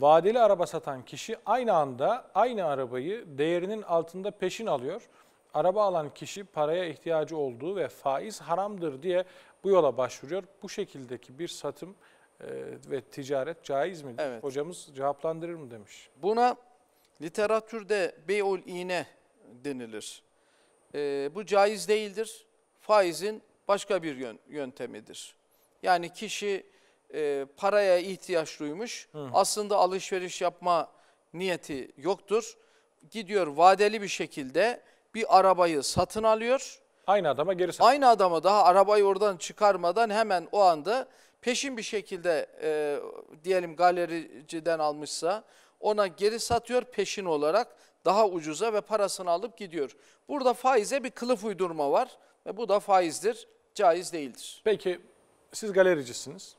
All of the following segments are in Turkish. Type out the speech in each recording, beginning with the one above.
vadeli araba satan kişi aynı anda aynı arabayı değerinin altında peşin alıyor. Araba alan kişi paraya ihtiyacı olduğu ve faiz haramdır diye bu yola başvuruyor. Bu şekildeki bir satım e, ve ticaret caiz mi? Evet. Hocamız cevaplandırır mı demiş. Buna literatürde beyol iğne denilir. E, bu caiz değildir. Faizin başka bir yöntemidir. Yani kişi e, paraya ihtiyaç duymuş. Hı. Aslında alışveriş yapma niyeti yoktur. Gidiyor vadeli bir şekilde bir arabayı satın alıyor. Aynı adama geri satıyor. Aynı adama daha arabayı oradan çıkarmadan hemen o anda peşin bir şekilde e, diyelim galericiden almışsa ona geri satıyor peşin olarak daha ucuza ve parasını alıp gidiyor. Burada faize bir kılıf uydurma var ve bu da faizdir, caiz değildir. Peki siz galericisiniz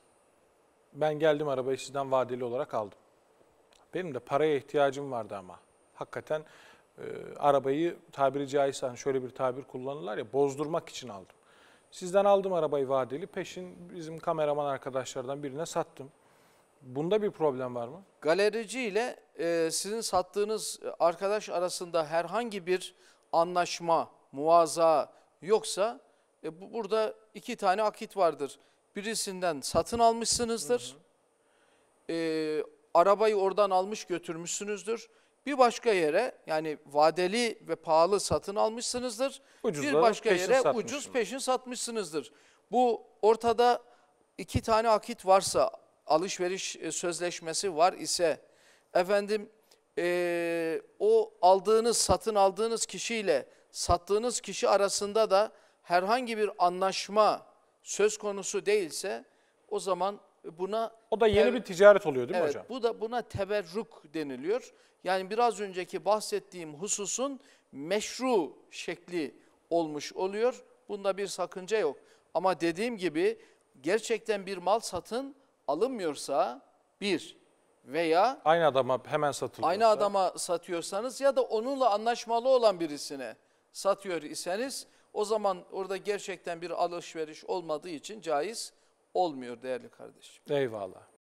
ben geldim arabayı sizden vadeli olarak aldım. Benim de paraya ihtiyacım vardı ama. Hakikaten e, arabayı tabiri caizse hani şöyle bir tabir kullanırlar ya bozdurmak için aldım. Sizden aldım arabayı vadeli peşin bizim kameraman arkadaşlardan birine sattım. Bunda bir problem var mı? Galerici ile e, sizin sattığınız arkadaş arasında herhangi bir anlaşma, muvaza yoksa e, bu, burada iki tane akit vardır birisinden satın almışsınızdır. Hı hı. E, arabayı oradan almış götürmüşsünüzdür. Bir başka yere yani vadeli ve pahalı satın almışsınızdır. Ucuzları bir başka yere ucuz peşin satmışsınızdır. Bu ortada iki tane akit varsa alışveriş e, sözleşmesi var ise efendim e, o aldığınız satın aldığınız kişiyle sattığınız kişi arasında da herhangi bir anlaşma söz konusu değilse o zaman buna o da yeni bir ticaret oluyor değil mi evet, hocam? Bu da buna teberruk deniliyor. Yani biraz önceki bahsettiğim hususun meşru şekli olmuş oluyor. Bunda bir sakınca yok. Ama dediğim gibi gerçekten bir mal satın alınmıyorsa bir veya aynı adama hemen satılıyorsa aynı adama satıyorsanız ya da onunla anlaşmalı olan birisine satıyor iseniz o zaman orada gerçekten bir alışveriş olmadığı için caiz olmuyor değerli kardeşim. Eyvallah.